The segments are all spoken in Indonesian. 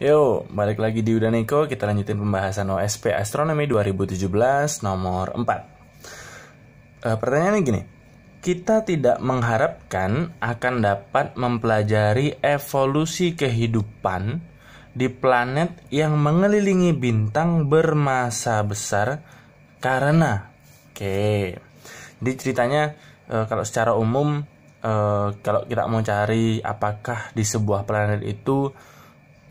Yo, balik lagi di Udaneko, kita lanjutin pembahasan OSP Astronomi 2017 nomor 4. E, eh, pertanyaannya gini, kita tidak mengharapkan akan dapat mempelajari evolusi kehidupan di planet yang mengelilingi bintang bermasa besar karena, oke, okay. di ceritanya e, kalau secara umum e, kalau kita mau cari apakah di sebuah planet itu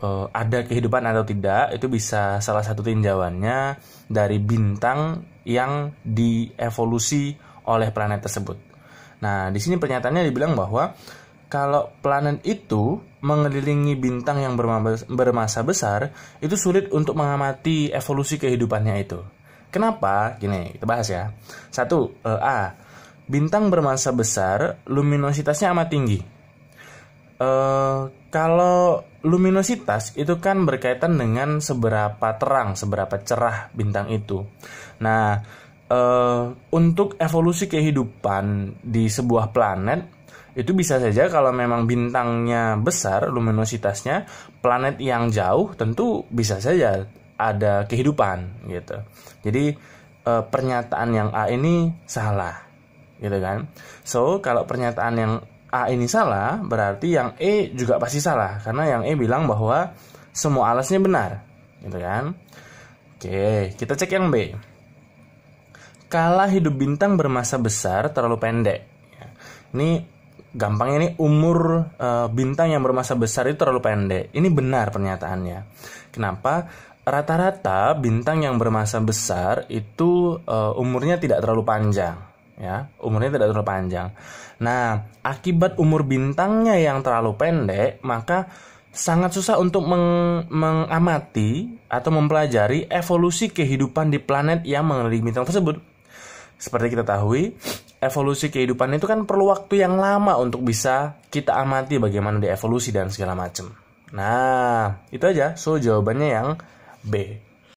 uh, ada kehidupan atau tidak itu bisa salah satu tinjauannya dari bintang yang dievolusi oleh planet tersebut. Nah, di sini pernyataannya dibilang bahwa kalau planet itu mengelilingi bintang yang bermasa besar, itu sulit untuk mengamati evolusi kehidupannya itu. Kenapa? Gini, kita bahas ya. Satu, eh, A. Bintang bermasa besar, luminositasnya amat tinggi. Uh, kalau luminositas itu kan berkaitan dengan seberapa terang, seberapa cerah bintang itu. Nah, e, untuk evolusi kehidupan di sebuah planet itu bisa saja kalau memang bintangnya besar luminositasnya planet yang jauh tentu bisa saja ada kehidupan gitu jadi e, pernyataan yang A ini salah gitu kan so kalau pernyataan yang A ini salah, berarti yang E juga pasti salah karena yang E bilang bahwa semua alasnya benar, gitu kan? Oke, kita cek yang B. Kala hidup bintang bermasa besar terlalu pendek. Ya. Ini gampangnya ini umur e, bintang yang bermasa besar itu terlalu pendek. Ini benar pernyataannya. Kenapa? Rata-rata bintang yang bermasa besar itu e, umurnya tidak terlalu panjang ya umurnya tidak terlalu panjang nah akibat umur bintangnya yang terlalu pendek maka sangat susah untuk meng mengamati atau mempelajari evolusi kehidupan di planet yang mengelilingi bintang tersebut seperti kita tahu evolusi kehidupan itu kan perlu waktu yang lama untuk bisa kita amati bagaimana dia evolusi dan segala macam nah itu aja so jawabannya yang B